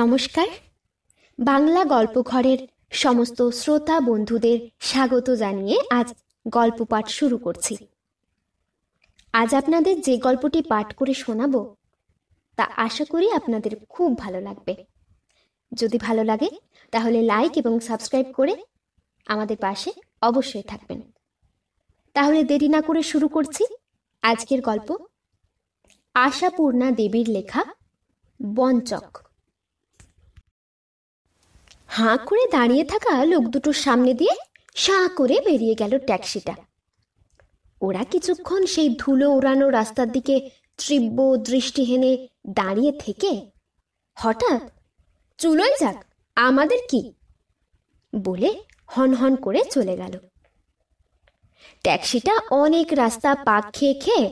নমস্কার বাংলা গল্পঘরের সমস্ত শ্রোতা বন্ধুদের স্বাগত জানিয়ে আজ গল্প পাঠ শুরু করছি আজ আপনাদের যে গল্পটি পাঠ করে শোনাব তা আশা করি আপনাদের খুব ভালো লাগবে যদি ভালো লাগে তাহলে লাইক এবং সাবস্ক্রাইব করে আমাদের পাশে অবশ্যই থাকবেন তাহলে দেরি না করে শুরু করছি আজকের গল্প আশাপূর্ণা দেবীর লেখা বঞ্চক হাঁ করে দাঁড়িয়ে থাকা লোক দুটোর সামনে দিয়ে সাঁ করে বেরিয়ে গেল ট্যাক্সিটা ওরা কিছুক্ষণ সেই ধুলো উড়ানো রাস্তার দিকে তীব্র দৃষ্টি হেনে দাঁড়িয়ে থেকে হঠাৎ চুলোই যাক আমাদের কি বলে হনহন করে চলে গেল ট্যাক্সিটা অনেক রাস্তা পাক খেয়ে খেয়ে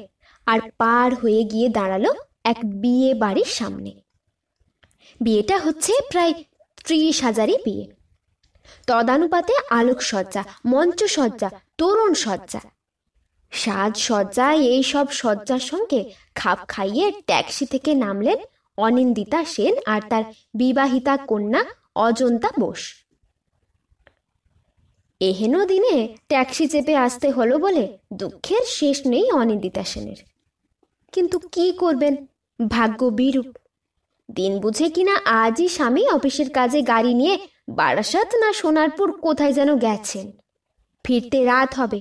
আর পার হয়ে গিয়ে দাঁড়ালো এক বিয়ে বাড়ির সামনে বিয়েটা হচ্ছে প্রায় ত্রিশ হাজারই বিয়ে তদানুপাতে আলোকসজ্জা মঞ্চসজ্জা তরুণ সজ্জা সাজসজ্জা এই সব সজ্জার সঙ্গে খাপ খাইয়ে ট্যাক্সি থেকে নামলেন অনিন্দিতা সেন আর তার বিবাহিতা কন্যা অজন্তা বোস এহেন দিনে ট্যাক্সি চেপে আসতে হলো বলে দুঃখের শেষ নেই অনিন্দিতা সেনের কিন্তু কি করবেন ভাগ্য বিরূপ দিন বুঝে কিনা আজই স্বামী অফিসের কাজে গাড়ি নিয়ে বারাসাত না সোনারপুর কোথায় যেন গেছেন ফিরতে রাত হবে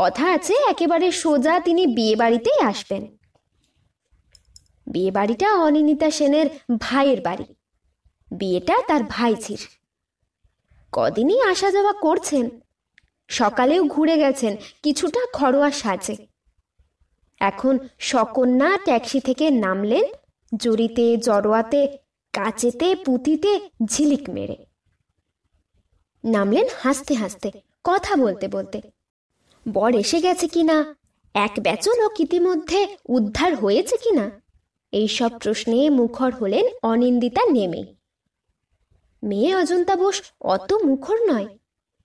কথা আছে একেবারে সোজা তিনি বিয়ে বাড়িতেই আসবেন বিয়ে বাড়িটা অনিনিতা সেনের ভাইয়ের বাড়ি বিয়েটা তার ভাইঝির কদিনই আসা যাওয়া করছেন সকালেও ঘুরে গেছেন কিছুটা খরোয়া সাজে এখন সকন্যা ট্যাক্সি থেকে নামলেন জড়িতে জড়োয়াতে কাচেতে পুঁতিতে ঝিলিক মেরে নামলেন হাসতে হাসতে কথা বলতে বলতে বর এসে গেছে কিনা এক বেচন ও ইতিমধ্যে উদ্ধার হয়েছে কিনা এইসব প্রশ্নে মুখর হলেন অনিন্দিতা নেমেই মেয়ে অজন্তা বোস অত মুখর নয়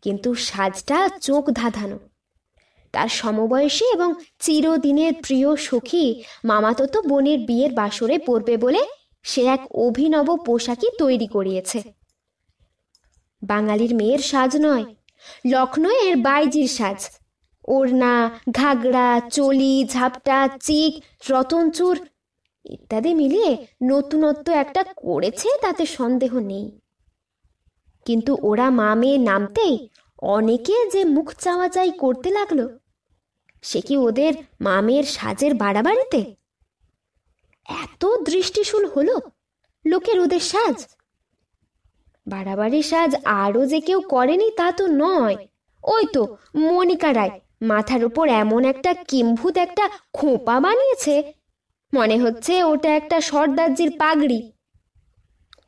কিন্তু সাজটা চোখ ধাঁধানো তার সমবয়সী এবং চিরদিনের প্রিয় সখী মামাতো তো বোনের বিয়ের বাসরে পড়বে বলে সে এক অভিনব পোশাকই তৈরি করিয়েছে বাঙালির মেয়ের সাজ নয় এর বাইজির সাজ ওড়না ঘাগড়া চলি ঝাপটা চিক রতনচুর ইত্যাদি মিলিয়ে নতুনত্ব একটা করেছে তাতে সন্দেহ নেই কিন্তু ওরা মা মেয়ে নামতেই অনেকে যে মুখ চাওয়াচাই করতে লাগলো সে কি ওদের মামের সাজের বাড়াবাড়িতে এত দৃষ্টিশূল হলো লোকের ওদের সাজ বাড়াবাড়ি সাজ আরও যে কেউ করেনি তা তো নয় ওই তো মনিকা রায় মাথার উপর এমন একটা কিম্ভূত একটা খোঁপা বানিয়েছে মনে হচ্ছে ওটা একটা সর্দারজির পাগড়ি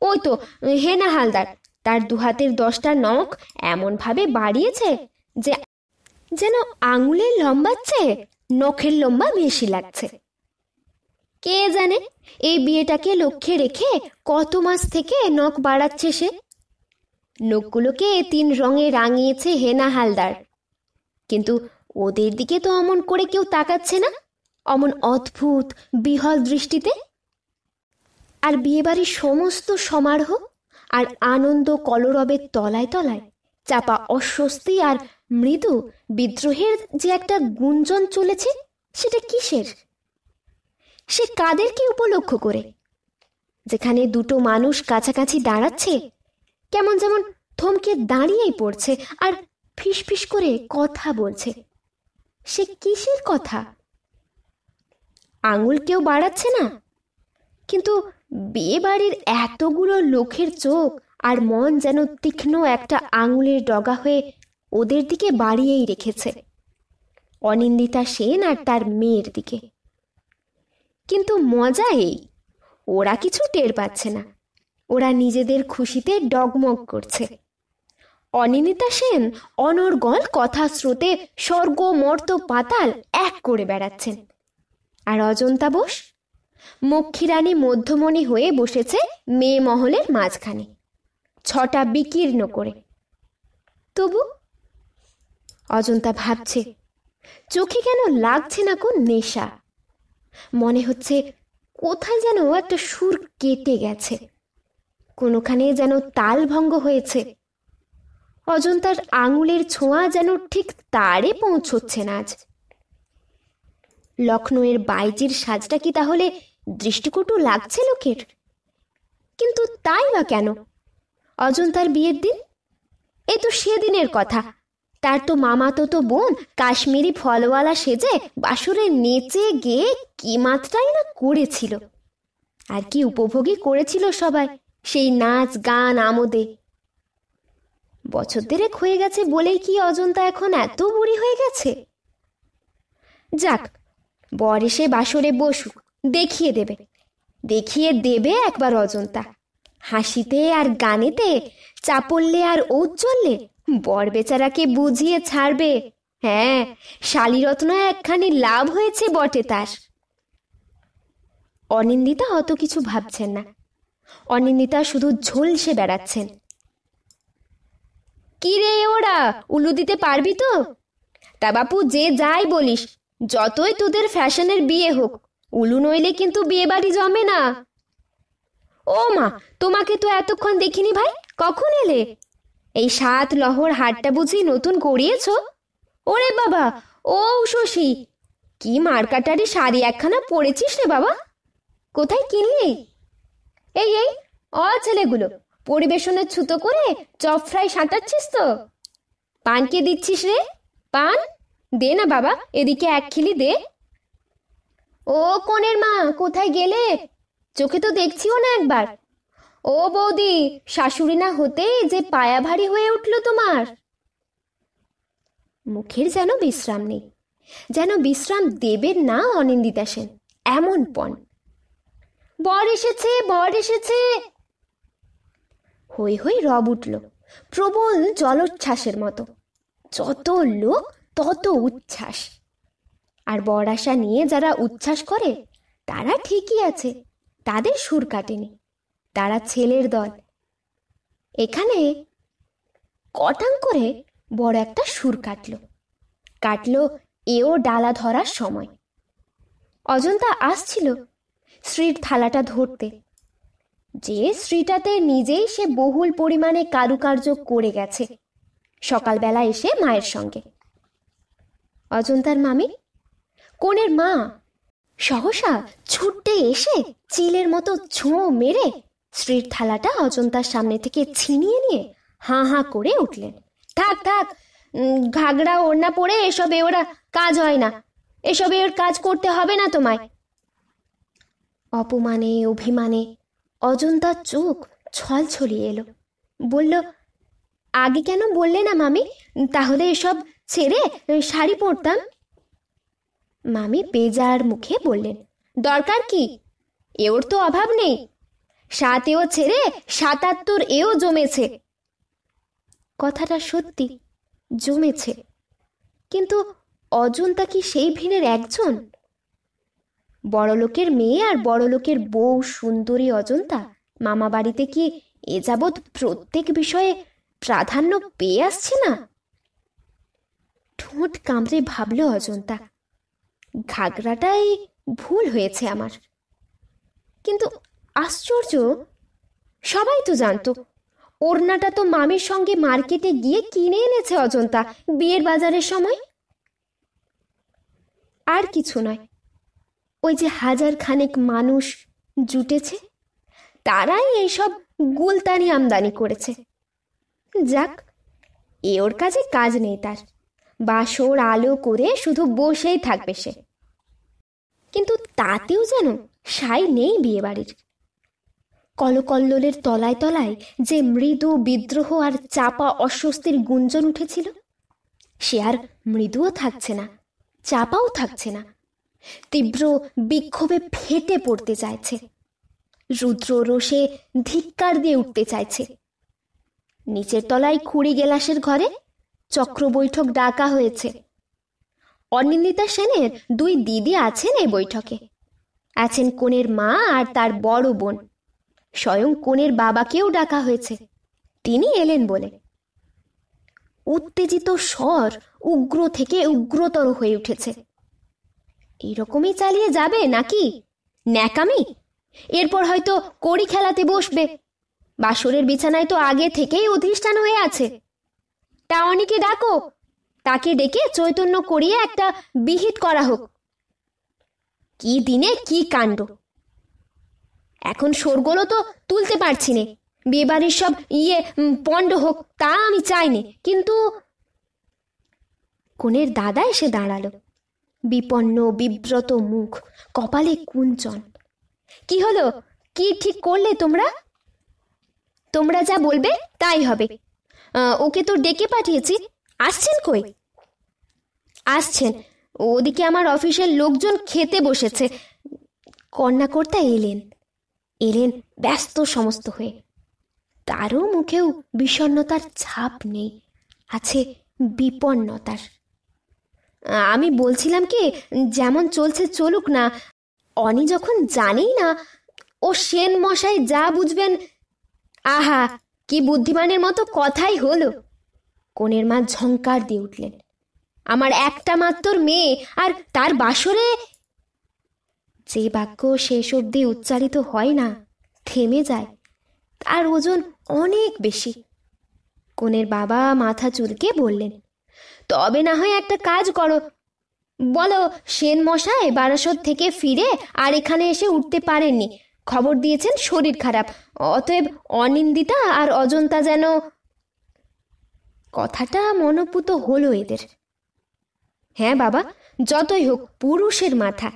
ওই তো হেনা হালদার তার দুহাতের দশটা নখ এমনভাবে বাড়িয়েছে যে যেন আঙুলের লম্বাচ্ছে নখের লম্বা বেশি লাগছে কে জানে এই বিয়েটাকে লক্ষ্যে রেখে কত মাস থেকে নখ বাড়াচ্ছে সে নখগুলোকে তিন রঙে রাঙিয়েছে হেনা হালদার কিন্তু ওদের দিকে তো অমন করে কেউ তাকাচ্ছে না অমন অদ্ভুত বিহল দৃষ্টিতে আর বিয়েবাড়ির সমস্ত সমারোহ আর আনন্দ কলরবের তলায় তলায় চাপা অস্বস্তি আর মৃদু বিদ্রোহের যে একটা গুঞ্জন চলেছে সেটা কিসের সে কাদেরকে উপলক্ষ করে যেখানে দুটো মানুষ কাছাকাছি দাঁড়াচ্ছে কেমন যেমন থমকে দাঁড়িয়েই পড়ছে আর ফিসফিস করে কথা বলছে সে কিসের কথা আঙুল কেউ বাড়াচ্ছে না কিন্তু বিয়ে বাড়ির এতগুলো লোকের চোখ আর মন যেন তীক্ষ্ণ একটা আঙুলের ডগা হয়ে ওদের দিকে বাড়িয়েই রেখেছে অনিন্দিতা সেন আর তার মেয়ের দিকে কিন্তু মজা এই ওরা কিছু টের পাচ্ছে না ওরা নিজেদের খুশিতে ডগমগ করছে অনিন্দিতা সেন অনর্গল কথা স্রোতে স্বর্গ মর্ত পাতাল এক করে বেড়াচ্ছেন আর অজন্তা বোস মক্ষীরানী মধ্যমণি হয়ে বসেছে মেয়ে মহলের মাঝখানে ছটা বিকীর্ণ করে তবু অজন্তা ভাবছে চোখে কেন লাগছে না কোন নেশা মনে হচ্ছে কোথায় যেন একটা সুর কেটে গেছে কোনোখানে যেন তাল ভঙ্গ হয়েছে অজন্তার আঙুলের ছোঁয়া যেন ঠিক তারে পৌঁছচ্ছে না আজ লখনউয়ের বাইজির সাজটা কি তাহলে দৃষ্টিকটু লাগছে লোকের কিন্তু তাই বা কেন অজন্তার বিয়ের দিন এ তো সেদিনের কথা তার তো মামাতো তো বোন কাশ্মীরি ফলওয়ালা সেজে বাসুরে নেচে গেয়ে কি মাত্রাই না করেছিল আর কি উপভোগী করেছিল সবাই সেই নাচ গান আমোদে বছর দেরেক হয়ে গেছে বলেই কি অজন্তা এখন এত বুড়ি হয়ে গেছে যাক বর এসে বাসরে বসুক দেখিয়ে দেবে দেখিয়ে দেবে একবার অজন্তা হাসিতে আর গানেতে চাপল্যে আর ঔজ্জ্বল্যে বর বেচারাকে বুঝিয়ে ছাড়বে হ্যাঁ শালীরত্ন একখানি লাভ হয়েছে বটে তার অনিন্দিতা অত কিছু ভাবছেন না অনিন্দিতা শুধু ঝলসে বেড়াচ্ছেন কি রে ওরা উলু দিতে পারবি তো তা বাপু যে যাই বলিস যতই তোদের ফ্যাশনের বিয়ে হোক উলু নইলে কিন্তু বিয়ে বাড়ি জমে না ও মা তোমাকে তো এতক্ষণ দেখিনি ভাই কখন এলে এই সাত লহর হাটটা বুঝি নতুন করিয়েছ ওরে বাবা ও শশী কি মার্কাটারি শাড়ি একখানা পরেছিস রে বাবা কোথায় কিনলি এই এই অ ছেলেগুলো পরিবেশনের ছুতো করে চফরাই সাঁটাচ্ছিস তো পানকে দিচ্ছিস রে পান দে না বাবা এদিকে এক খিলি দে ও কনের মা কোথায় গেলে চোখে তো দেখছিও না একবার ও বৌদি শাশুড়ি না হতে যে পায়া ভারী হয়ে উঠল তোমার মুখের যেন বিশ্রাম নেই যেন বিশ্রাম দেবের না অনিন্দিতা সেন এমন পণ বর এসেছে বর এসেছে হই হই রব উঠল প্রবল জলোচ্ছ্বাসের মতো যত লোক তত উচ্ছ্বাস আর বর আশা নিয়ে যারা উচ্ছ্বাস করে তারা ঠিকই আছে তাদের সুর কাটেনি তারা ছেলের দল এখানে কটাং করে বড় একটা সুর কাটল কাটল এও ডালা ধরার সময় অজন্তা আসছিল শ্রীর থালাটা ধরতে যে শ্রীটাতে নিজেই সে বহুল পরিমাণে কারুকার্য করে গেছে সকালবেলা এসে মায়ের সঙ্গে অজন্তার মামি কনের মা সহসা ছুটে এসে চিলের মতো ছোঁ মেরে স্ত্রীর থালাটা অজন্তার সামনে থেকে ছিনিয়ে নিয়ে হাঁ হাঁ করে উঠলেন থাক থাক ঘাগড়া ওড়না পরে এসবে ওরা কাজ হয় না এসবে ওর কাজ করতে হবে না তোমায় অপমানে অভিমানে অজন্তার চোখ ছল ছড়িয়ে এলো বলল আগে কেন বললে না মামি তাহলে এসব ছেড়ে শাড়ি পরতাম মামি বেজার মুখে বললেন দরকার কি এওর তো অভাব নেই সাত এও ছেড়ে সাতাত্তর এও জমেছে কথাটা সত্যি জমেছে কিন্তু অজন্তা কি সেই ভিড়ের একজন বড়লোকের মেয়ে আর বড়লোকের বউ সুন্দরী অজন্তা মামা বাড়িতে কি এ যাবৎ প্রত্যেক বিষয়ে প্রাধান্য পেয়ে আসছে না ঠোঁট কামড়ে ভাবল অজন্তা ঘাগরাটাই ভুল হয়েছে আমার কিন্তু আশ্চর্য সবাই তো জানতো ওড়নাটা তো মামির সঙ্গে মার্কেটে গিয়ে কিনে এনেছে অজন্তা বিয়ের বাজারের সময় আর কিছু নয় ওই যে হাজার খানেক মানুষ জুটেছে তারাই এইসব গুলতানি আমদানি করেছে যাক এ ওর কাজে কাজ নেই তার বাসর আলো করে শুধু বসেই থাকবে সে কিন্তু তাতেও যেন সাই নেই বিয়েবাড়ির কলকল্লোলের তলায় তলায় যে মৃদু বিদ্রোহ আর চাপা অস্বস্তির গুঞ্জন উঠেছিল সে আর মৃদুও থাকছে না চাপাও থাকছে না তীব্র বিক্ষোভে ফেটে পড়তে চাইছে রুদ্র রোষে ধিক্কার দিয়ে উঠতে চাইছে নিচের তলায় খুঁড়ি গেলাসের ঘরে চক্র বৈঠক ডাকা হয়েছে অনিন্দিতা সেনের দুই দিদি আছেন এই বৈঠকে আছেন কোনের মা আর তার বড় বোন স্বয়ং কোনের বাবাকেও ডাকা হয়েছে তিনি এলেন বলে উত্তেজিত স্বর উগ্র থেকে উগ্রতর হয়ে উঠেছে এরকমই চালিয়ে যাবে নাকি ন্যাকামি এরপর হয়তো কড়ি খেলাতে বসবে বাসরের বিছানায় তো আগে থেকেই অধিষ্ঠান হয়ে আছে টাওয়ানিকে ডাকো তাকে ডেকে চৈতন্য করিয়ে একটা বিহিত করা হোক কি দিনে কি কাণ্ড এখন সরগোলও তো তুলতে পারছি নে বিয়েবাড়ির সব ইয়ে পণ্ড হোক তা আমি চাইনি কিন্তু কোনের দাদা এসে দাঁড়ালো বিপন্ন বিব্রত মুখ কপালে কুঞ্চন কি হলো কি ঠিক করলে তোমরা তোমরা যা বলবে তাই হবে ওকে তো ডেকে পাঠিয়েছি আসছেন কই আসছেন ওদিকে আমার অফিসের লোকজন খেতে বসেছে কন্যাকর্তা এলেন এলেন ব্যস্ত সমস্ত হয়ে তারও মুখেও বিষণ্নতার ছাপ নেই আছে বিপন্নতার আমি বলছিলাম কি যেমন চলছে চলুক না অনি যখন জানেই না ও সেন মশাই যা বুঝবেন আহা কি বুদ্ধিমানের মতো কথাই হলো কনের মা ঝঙ্কার দিয়ে উঠলেন আমার একটা মাত্র মেয়ে আর তার বাসরে যে বাক্য শেষ অব্দি উচ্চারিত হয় না থেমে যায় তার ওজন অনেক বেশি কনের বাবা মাথা চুলকে বললেন তবে না হয় একটা কাজ করো বলো সেন মশাই বারাসত থেকে ফিরে আর এখানে এসে উঠতে পারেননি খবর দিয়েছেন শরীর খারাপ অতএব অনিন্দিতা আর অজন্তা যেন কথাটা মনপুত হলো এদের হ্যাঁ বাবা যতই হোক পুরুষের মাথা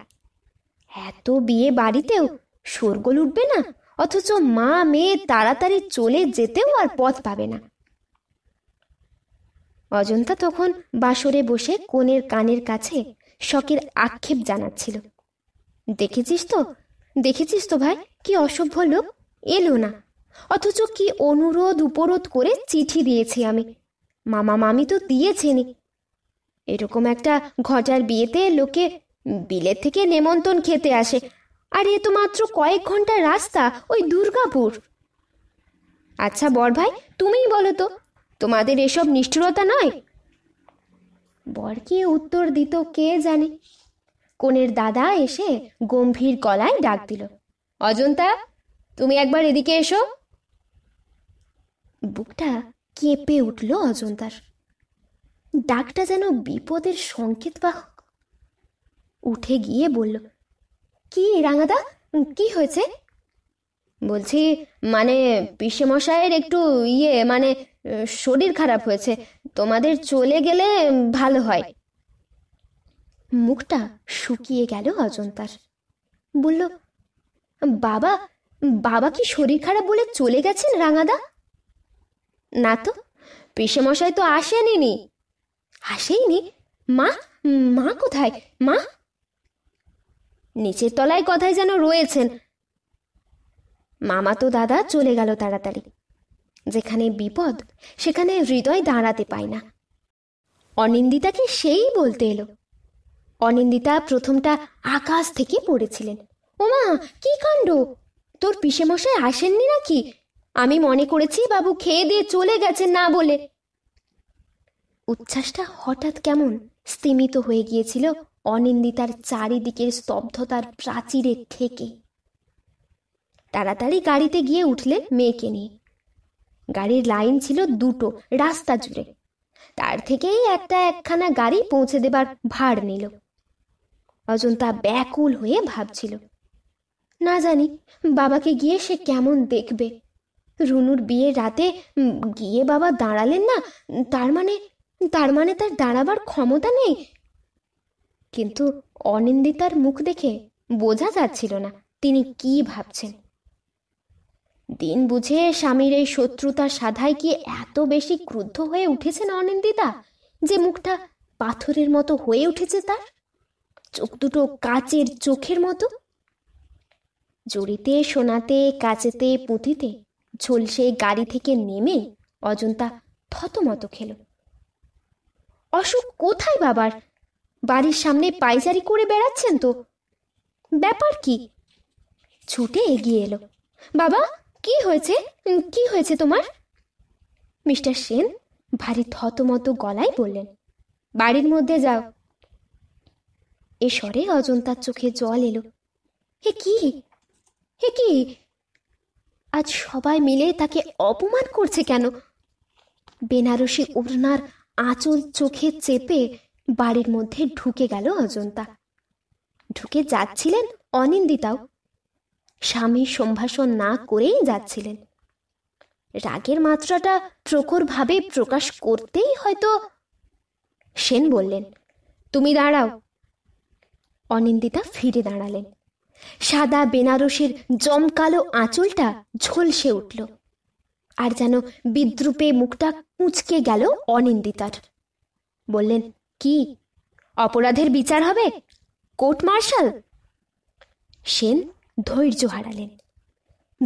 এত বিয়ে বাড়িতেও স্বর্গল উঠবে না অথচ মা মেয়ে তাড়াতাড়ি চলে যেতেও আর পথ পাবে না অজন্তা তখন বাসরে বসে কোনের কানের কাছে শখের আক্ষেপ জানাচ্ছিল দেখেছিস তো দেখেছিস তো ভাই কি অসভ্য লোক এলো না অথচ কি অনুরোধ উপরোধ করে চিঠি দিয়েছি আমি মামা মামি তো দিয়েছেনি এরকম একটা ঘটার বিয়েতে লোকে বিলের থেকে নেমন্তন খেতে আসে আর এ তো মাত্র কয়েক ঘন্টার রাস্তা ওই দুর্গাপুর আচ্ছা বর ভাই তুমিই বলো তো তোমাদের এসব নিষ্ঠুরতা নয় বর কি উত্তর দিত কে জানে কনের দাদা এসে গম্ভীর গলায় ডাক দিল অজন্তা তুমি একবার এদিকে এসো বুকটা কেঁপে উঠল অজন্তার ডাকটা যেন বিপদের সংকেত বাহক উঠে গিয়ে বলল কি রাঙাদা কি হয়েছে বলছি মানে মশাইয়ের একটু ইয়ে মানে শরীর খারাপ হয়েছে তোমাদের চলে গেলে ভালো হয় মুখটা শুকিয়ে গেল অজন্তার বলল বাবা বাবা কি শরীর খারাপ বলে চলে গেছেন রাঙাদা না তো মশাই তো আসেনি আসেইনি মা মা কোথায় মা নিচের তলায় কথায় যেন রয়েছেন মামা তো দাদা চলে গেল তাড়াতাড়ি যেখানে বিপদ সেখানে হৃদয় দাঁড়াতে পায় না অনিন্দিতাকে সেই বলতে এলো অনিন্দিতা প্রথমটা আকাশ থেকে পড়েছিলেন ওমা কি কাণ্ড তোর পিসেমশাই আসেননি নাকি আমি মনে করেছি বাবু খেয়ে দিয়ে চলে গেছেন না বলে উচ্ছ্বাসটা হঠাৎ কেমন স্তিমিত হয়ে গিয়েছিল অনিন্দিতার চারিদিকের স্তব্ধতার প্রাচীরের থেকে তাড়াতাড়ি গাড়িতে গিয়ে উঠলেন মেয়েকে নিয়ে গাড়ির লাইন ছিল দুটো রাস্তা জুড়ে তার থেকেই একটা একখানা গাড়ি পৌঁছে দেবার ভার নিল অজন্তা ব্যাকুল হয়ে ভাবছিল না জানি বাবাকে গিয়ে সে কেমন দেখবে রুনুর বিয়ের রাতে গিয়ে বাবা দাঁড়ালেন না তার মানে তার মানে তার দাঁড়াবার ক্ষমতা নেই কিন্তু অনিন্দিতার মুখ দেখে বোঝা যাচ্ছিল না তিনি কি ভাবছেন দিন বুঝে স্বামীর এই শত্রুতা সাধায় কি এত বেশি ক্রুদ্ধ হয়ে উঠেছেন অনিন্দিতা যে মুখটা পাথরের মতো হয়ে উঠেছে তার চোখ দুটো কাচের চোখের মতো জড়িতে সোনাতে কাচেতে পুঁতিতে ঝলসে গাড়ি থেকে নেমে অজন্তা থতমত খেল অসুখ কোথায় বাবার বাড়ির সামনে পাইচারি করে বেড়াচ্ছেন তো ব্যাপার কি ছুটে এগিয়ে এলো বাবা কি হয়েছে কি হয়েছে তোমার মিস্টার সেন ভারী থতমত গলায় বললেন বাড়ির মধ্যে যাও এ স্বরে অজন্তার চোখে জল এলো হে কি হে কি আজ সবাই মিলে তাকে অপমান করছে কেন বেনারসি ওড়নার আঁচল চোখে চেপে বাড়ির মধ্যে ঢুকে গেল অজন্তা ঢুকে যাচ্ছিলেন অনিন্দিতাও স্বামীর সম্ভাষণ না করেই যাচ্ছিলেন রাগের মাত্রাটা প্রখরভাবে প্রকাশ করতেই হয়তো সেন বললেন তুমি দাঁড়াও অনিন্দিতা ফিরে দাঁড়ালেন সাদা বেনারসের জমকালো আঁচলটা ঝলসে উঠল আর যেন বিদ্রুপে মুখটা কুঁচকে গেল অনিন্দিতার বললেন কি অপরাধের বিচার হবে কোর্ট মার্শাল সেন ধৈর্য হারালেন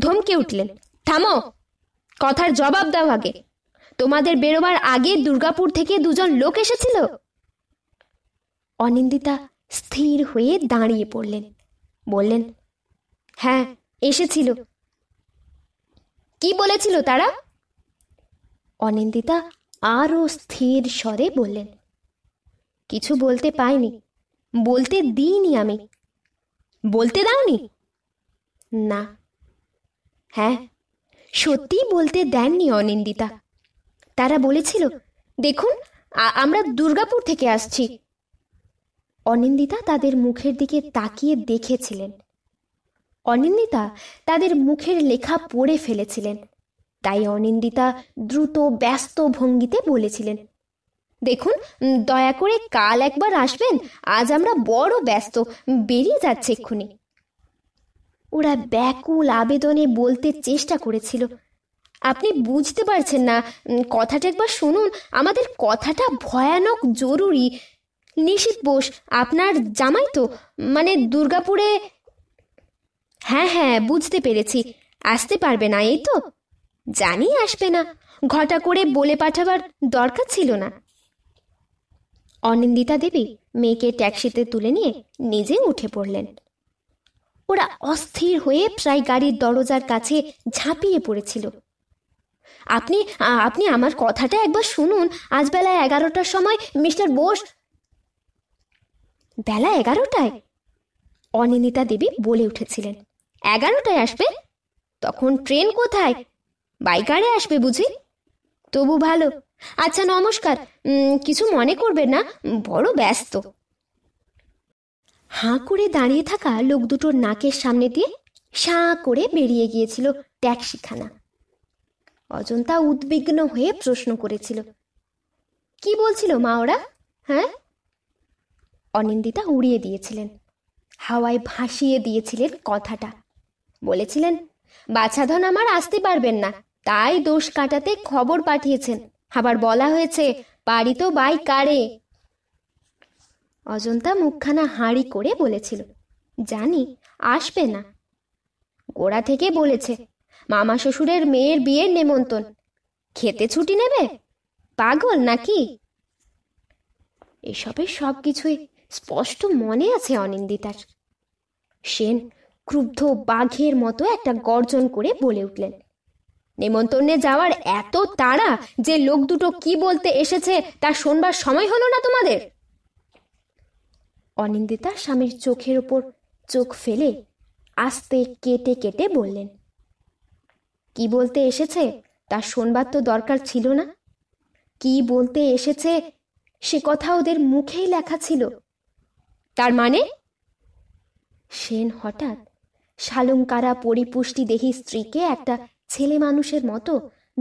ধমকে উঠলেন থামো কথার জবাব দাও আগে তোমাদের বেরোবার আগে দুর্গাপুর থেকে দুজন লোক এসেছিল অনিন্দিতা স্থির হয়ে দাঁড়িয়ে পড়লেন বললেন হ্যাঁ এসেছিল কি বলেছিল তারা অনিন্দিতা আরও স্থির স্বরে বললেন কিছু বলতে পাইনি বলতে দিইনি আমি বলতে দাওনি না হ্যাঁ সত্যি বলতে দেননি অনিন্দিতা তারা বলেছিল দেখুন আমরা দুর্গাপুর থেকে আসছি অনিন্দিতা তাদের মুখের দিকে তাকিয়ে দেখেছিলেন অনিন্দিতা তাদের মুখের লেখা পড়ে ফেলেছিলেন তাই অনিন্দিতা দ্রুত ব্যস্ত ভঙ্গিতে বলেছিলেন দেখুন দয়া করে কাল একবার আসবেন আজ আমরা বড় ব্যস্ত বেরিয়ে যাচ্ছে এক্ষুনি ওরা ব্যাকুল আবেদনে বলতে চেষ্টা করেছিল আপনি বুঝতে পারছেন না কথাটা একবার শুনুন আমাদের কথাটা ভয়ানক জরুরি নিশীত বোস আপনার জামাই তো মানে দুর্গাপুরে হ্যাঁ হ্যাঁ বুঝতে পেরেছি আসতে পারবে না এই তো জানি আসবে না ঘটা করে বলে পাঠাবার দরকার ছিল না অনিন্দিতা দেবী মেয়েকে ট্যাক্সিতে তুলে নিয়ে নিজে উঠে পড়লেন ওরা অস্থির হয়ে প্রায় গাড়ির দরজার কাছে ঝাঁপিয়ে পড়েছিল আপনি আপনি আমার কথাটা একবার শুনুন আজ বেলা এগারোটার সময় মিস্টার বোস বেলা এগারোটায় অনিন্দিতা দেবী বলে উঠেছিলেন এগারোটায় আসবে তখন ট্রেন কোথায় বাইকারে আসবে বুঝি তবু ভালো আচ্ছা নমস্কার কিছু মনে করবে না বড় ব্যস্ত হাঁ করে দাঁড়িয়ে থাকা লোক দুটোর নাকের সামনে দিয়ে সাঁ করে বেরিয়ে গিয়েছিল ট্যাক্সিখানা অজন্তা উদ্বিগ্ন হয়ে প্রশ্ন করেছিল কি বলছিল মা ওরা হ্যাঁ অনিন্দিতা উড়িয়ে দিয়েছিলেন হাওয়ায় ভাসিয়ে দিয়েছিলেন কথাটা বলেছিলেন বাছাধন আমার আসতে পারবেন না তাই দোষ কাটাতে খবর পাঠিয়েছেন আবার বলা হয়েছে পারি তো বাই কারে অজন্তা মুখখানা হাঁড়ি করে বলেছিল জানি আসবে না গোড়া থেকে বলেছে মামা শ্বশুরের মেয়ের বিয়ের নেমন্তন খেতে ছুটি নেবে পাগল নাকি এসবের সব কিছুই স্পষ্ট মনে আছে অনিন্দিতার সেন ক্রুব্ধ বাঘের মতো একটা গর্জন করে বলে উঠলেন নেমন্তন্নে যাওয়ার এত তাড়া যে লোক দুটো কি বলতে এসেছে তা শোনবার সময় হলো না তোমাদের অনিন্দিতা স্বামীর চোখের ওপর চোখ ফেলে আস্তে কেটে কেটে বললেন কি বলতে এসেছে তা শোনবার তো দরকার ছিল না কি বলতে এসেছে সে কথা ওদের মুখেই লেখা ছিল তার মানে সেন হঠাৎ শালংকারা পরিপুষ্টি দেহি স্ত্রীকে একটা ছেলে মানুষের মতো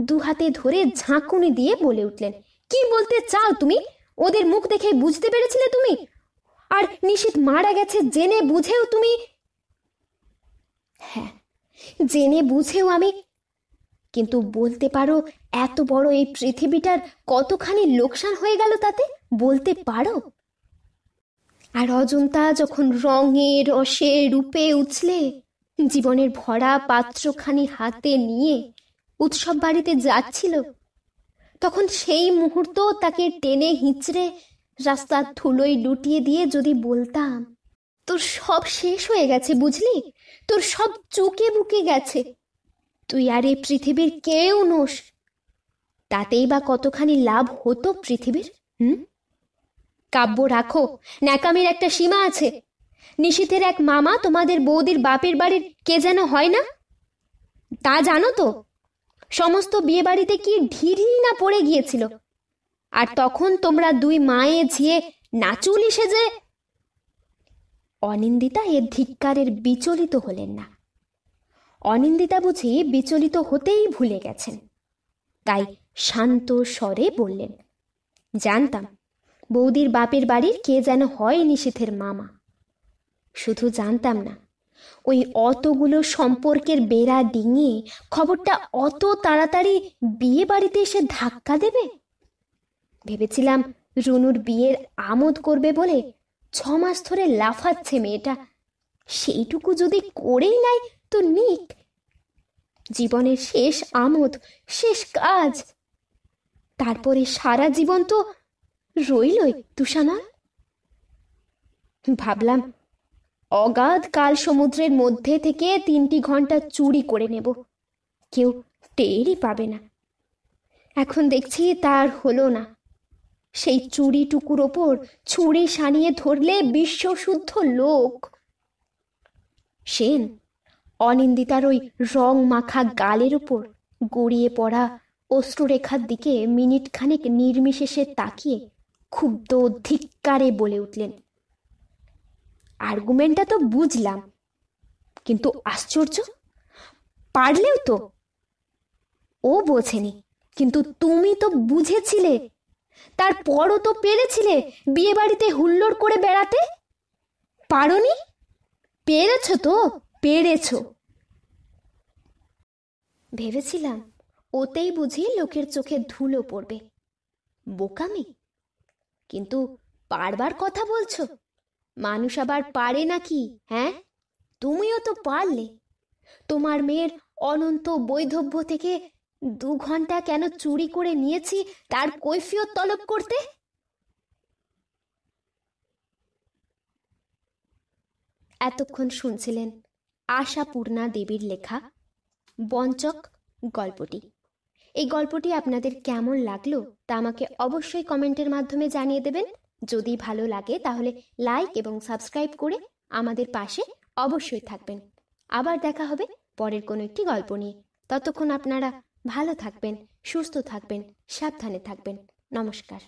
দুহাতে ধরে ঝাঁকুনি দিয়ে বলে উঠলেন কি বলতে চাও তুমি ওদের মুখ দেখে বুঝতে পেরেছিলে তুমি আর নিশীত মারা গেছে জেনে বুঝেও তুমি হ্যাঁ জেনে বুঝেও আমি কিন্তু বলতে পারো এত বড় এই পৃথিবীটার কতখানি লোকসান হয়ে গেল তাতে বলতে পারো আর অজন্তা যখন রঙে রসে রূপে উছলে জীবনের ভরা পাত্রখানি হাতে নিয়ে উৎসব বাড়িতে যাচ্ছিল তখন সেই মুহূর্ত তাকে টেনে হিঁচড়ে রাস্তার ধুলোয় লুটিয়ে দিয়ে যদি বলতাম তোর সব শেষ হয়ে গেছে বুঝলি তোর সব চুকে বুকে গেছে তুই আর এ পৃথিবীর কেউ নোস তাতেই বা কতখানি লাভ হতো পৃথিবীর হুম কাব্য রাখো ন্যাকামের একটা সীমা আছে নিশীথের এক মামা তোমাদের বৌদির বাপের বাড়ির কে যেন হয় না তা জানো তো সমস্ত বিয়ে বাড়িতে কি ঢিরি না পড়ে গিয়েছিল আর তখন তোমরা দুই মায়ে ঝিয়ে নাচুল যে অনিন্দিতা এ ধিক্কারের বিচলিত হলেন না অনিন্দিতা বুঝি বিচলিত হতেই ভুলে গেছেন তাই শান্ত স্বরে বললেন জানতাম বৌদির বাপের বাড়ির কে যেন হয় নিষেধের মামা শুধু জানতাম না ওই অতগুলো সম্পর্কের বেড়া ডিঙিয়ে খবরটা অত তাড়াতাড়ি বিয়ে বাড়িতে এসে ধাক্কা দেবে ভেবেছিলাম রুনুর বিয়ের আমোদ করবে বলে ছ মাস ধরে লাফাচ্ছে মেয়েটা সেইটুকু যদি করেই নাই তো নিক জীবনের শেষ আমোদ শেষ কাজ তারপরে সারা জীবন তো রইল তুষানা ভাবলাম অগাধ কাল সমুদ্রের মধ্যে থেকে তিনটি ঘন্টা চুরি করে নেব কেউ টেরই পাবে না এখন দেখছি তার হলো না সেই চুরিটুকুর ওপর ছুরি সানিয়ে ধরলে বিশ্বশুদ্ধ লোক সেন অনিন্দিতার ওই রং মাখা গালের ওপর গড়িয়ে পড়া অশ্রুরেখার দিকে মিনিটখানেক নির্মিশেষে তাকিয়ে ক্ষুব্ধ ধিক্কারে বলে উঠলেন আর্গুমেন্টটা তো বুঝলাম কিন্তু আশ্চর্য পারলেও তো ও বোঝেনি কিন্তু তুমি তো বুঝেছিলে তারপরও তো পেরেছিলে বিয়ে বাড়িতে হুল্লোড় করে বেড়াতে পারনি পেরেছ তো পেরেছ ভেবেছিলাম ওতেই বুঝি লোকের চোখে ধুলো পড়বে বোকামি কিন্তু পারবার কথা বলছো মানুষ আবার পারে নাকি হ্যাঁ তুমিও তো পারলে তোমার মেয়ের অনন্ত বৈধব্য থেকে দু ঘন্টা কেন চুরি করে নিয়েছি তার কৈফিয়ত তলব করতে এতক্ষণ শুনছিলেন আশাপূর্ণা দেবীর লেখা বঞ্চক গল্পটি এই গল্পটি আপনাদের কেমন লাগলো তা আমাকে অবশ্যই কমেন্টের মাধ্যমে জানিয়ে দেবেন যদি ভালো লাগে তাহলে লাইক এবং সাবস্ক্রাইব করে আমাদের পাশে অবশ্যই থাকবেন আবার দেখা হবে পরের কোনো একটি গল্প নিয়ে ততক্ষণ আপনারা ভালো থাকবেন সুস্থ থাকবেন সাবধানে থাকবেন নমস্কার